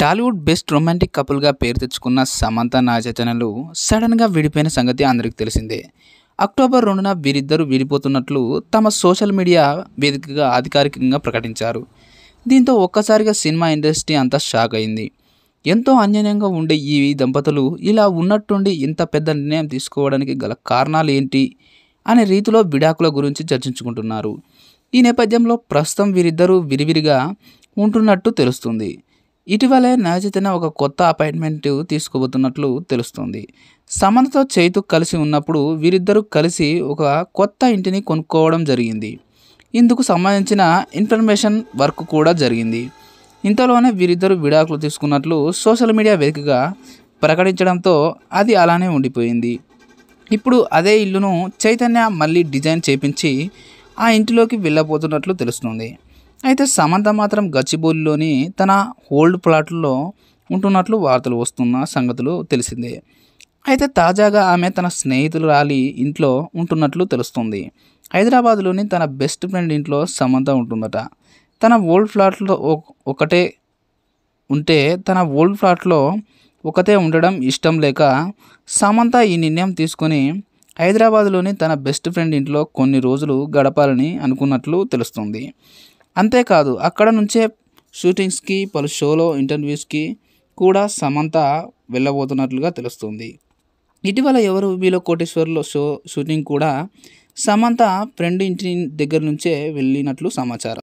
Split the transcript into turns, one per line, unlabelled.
Tollywood best romantic కపుల్గా పేరు తెచ్చుకున్న సమంత నాగచైతన్యలు సడన్గా విడిపోయిన సంగతి అందరికీ తెలిసిందే అక్టోబర్ రెండున వీరిద్దరూ విడిపోతున్నట్లు తమ సోషల్ మీడియా వేదికగా అధికారికంగా ప్రకటించారు దీంతో ఒక్కసారిగా సినిమా ఇండస్ట్రీ అంతా షాక్ అయింది ఎంతో అన్యోన్యంగా ఉండే ఈ దంపతులు ఇలా ఉన్నట్టుండి ఇంత పెద్ద నిర్ణయం తీసుకోవడానికి గల కారణాలు ఏంటి అనే రీతిలో విడాకుల గురించి చర్చించుకుంటున్నారు ఈ నేపథ్యంలో ప్రస్తుతం వీరిద్దరూ విరివిరిగా ఉంటున్నట్టు తెలుస్తుంది ఇటీవలే నయచైతన్య ఒక కొత్త అపాయింట్మెంట్ తీసుకోబోతున్నట్లు తెలుస్తుంది సమన్తో చైతు కలిసి ఉన్నప్పుడు వీరిద్దరూ కలిసి ఒక కొత్త ఇంటిని కొనుక్కోవడం జరిగింది ఇందుకు సంబంధించిన ఇన్ఫర్మేషన్ వర్క్ కూడా జరిగింది ఇంతలోనే వీరిద్దరూ విడాకులు తీసుకున్నట్లు సోషల్ మీడియా వేదికగా ప్రకటించడంతో అది అలానే ఉండిపోయింది ఇప్పుడు అదే ఇల్లును చైతన్య మళ్ళీ డిజైన్ చేపించి ఆ ఇంటిలోకి వెళ్ళబోతున్నట్లు తెలుస్తుంది అయితే సమంత మాత్రం గచ్చిబౌలిలోని తన హోల్డ్ ప్లాట్లో ఉంటున్నట్లు వార్తలు వస్తున్న సంగతులు తెలిసిందే అయితే తాజాగా ఆమె తన స్నేహితులు రాలి ఇంట్లో ఉంటున్నట్లు తెలుస్తుంది హైదరాబాద్లోని తన బెస్ట్ ఫ్రెండ్ ఇంట్లో సమంత ఉంటుందట తన ఓల్డ్ ఫ్లాట్లో ఒకటే ఉంటే తన ఓల్డ్ ఫ్లాట్లో ఒకతే ఉండడం ఇష్టం లేక సమంత ఈ నిర్ణయం తీసుకొని హైదరాబాద్లోని తన బెస్ట్ ఫ్రెండ్ ఇంట్లో కొన్ని రోజులు గడపాలని అనుకున్నట్లు తెలుస్తుంది అంతేకాదు అక్కడ నుంచే షూటింగ్స్కి పలు షోలో ఇంటర్వ్యూస్కి కూడా సమంత వెళ్ళబోతున్నట్లుగా తెలుస్తుంది ఇటీవల ఎవరు వీలో కోటేశ్వర్లో షో షూటింగ్ కూడా సమంత ఫ్రెండ్ ఇంటి దగ్గర నుంచే వెళ్ళినట్లు సమాచారం